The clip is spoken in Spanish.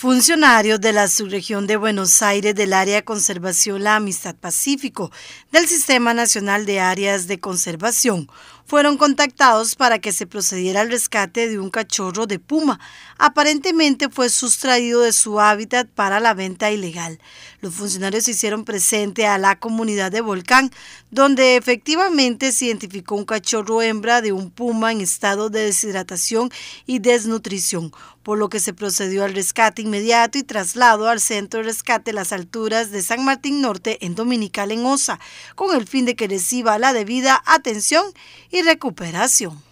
Funcionarios de la subregión de Buenos Aires del Área de Conservación La Amistad Pacífico del Sistema Nacional de Áreas de Conservación fueron contactados para que se procediera al rescate de un cachorro de puma. Aparentemente fue sustraído de su hábitat para la venta ilegal. Los funcionarios se hicieron presente a la comunidad de Volcán, donde efectivamente se identificó un cachorro hembra de un puma en estado de deshidratación y desnutrición, por lo que se procedió al rescate inmediato y traslado al centro de rescate las alturas de San Martín Norte en Dominical en Osa, con el fin de que reciba la debida atención y recuperación.